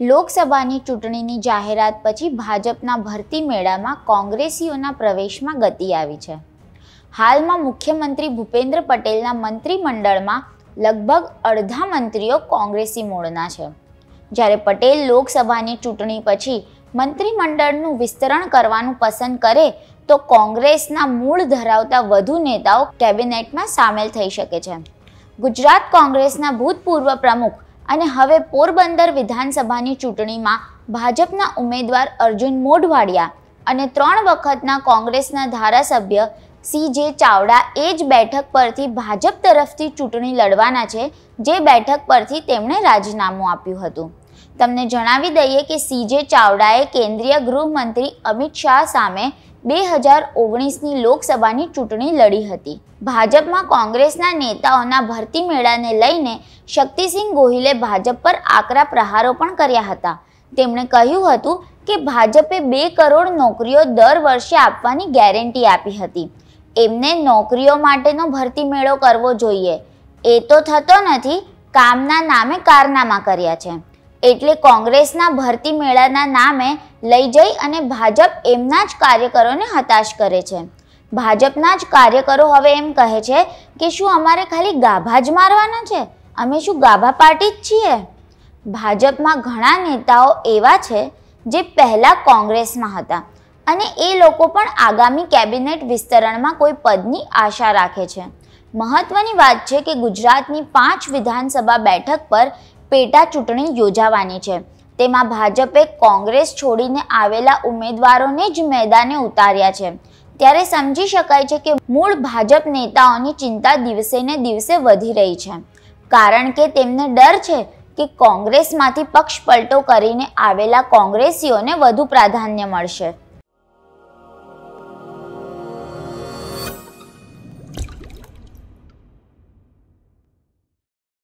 લોકસભાની ચૂંટણીની જાહેરાત પછી ભાજપના ભરતી મેળામાં કોંગ્રેસીઓના પ્રવેશમાં ગતિ આવી છે હાલમાં મુખ્યમંત્રી ભૂપેન્દ્ર પટેલના મંત્રીમંડળમાં લગભગ અડધા મંત્રીઓ કોંગ્રેસી મૂળના છે જ્યારે પટેલ લોકસભાની ચૂંટણી પછી મંત્રીમંડળનું વિસ્તરણ કરવાનું પસંદ કરે તો કોંગ્રેસના મૂળ ધરાવતા વધુ નેતાઓ કેબિનેટમાં સામેલ થઈ શકે છે ગુજરાત કોંગ્રેસના ભૂતપૂર્વ પ્રમુખ અને હવે પોરબંદર વિધાનસભાની ચૂંટણીમાં ભાજપના ઉમેદવાર અર્જુન મોઢવાડિયા અને ત્રણ વખતના કોંગ્રેસના ધારાસભ્ય સી જે ચાવડા એ જ બેઠક પરથી ભાજપ તરફથી ચૂંટણી લડવાના છે જે બેઠક પરથી તેમણે રાજીનામું આપ્યું હતું તમને જણાવી દઈએ કે સી જે ચાવડાએ કેન્દ્રીય ગૃહમંત્રી અમિત શાહ સામે બે હજાર ઓગણીસની લોકસભાની ચૂંટણી લડી હતી ભાજપમાં કોંગ્રેસના નેતાઓના ભરતી મેળાને લઈને શક્તિસિંહ ગોહિલે ભાજપ પર આકરા પ્રહારો પણ કર્યા હતા તેમણે કહ્યું હતું કે ભાજપે બે કરોડ નોકરીઓ દર વર્ષે આપવાની ગેરંટી આપી હતી એમને નોકરીઓ માટેનો ભરતી મેળો કરવો જોઈએ એ તો થતો નથી કામના નામે કારનામા કર્યા છે એટલે કોંગ્રેસના ભરતી મેળાના નામે લઈ જઈ અને ભાજપ એમના જ કાર્યકરોને હતાશ કરે છે ભાજપના જ કાર્યકરો હવે એમ કહે છે કે શું અમારે ખાલી ગાભા જ મારવાના છે અમે શું ગાભા પાર્ટી જ છીએ ભાજપમાં ઘણા નેતાઓ એવા છે જે પહેલાં કોંગ્રેસમાં હતા અને એ લોકો પણ આગામી કેબિનેટ વિસ્તરણમાં કોઈ પદની આશા રાખે છે મહત્વની વાત છે કે ગુજરાતની પાંચ વિધાનસભા બેઠક પર પેટા ચૂંટણી યોજાવાની છે તેમાં ભાજપે કોંગ્રેસ છોડીને આવેલા ઉમેદવારોને જ મેદાને ઉતાર્યા છે ત્યારે સમજી શકાય છે કે મૂળ ભાજપ નેતાઓની ચિંતા દિવસે ને દિવસે વધી રહી છે કારણ કે તેમને ડર છે કે કોંગ્રેસમાંથી પક્ષ પલટો કરીને આવેલા કોંગ્રેસીઓને વધુ પ્રાધાન્ય મળશે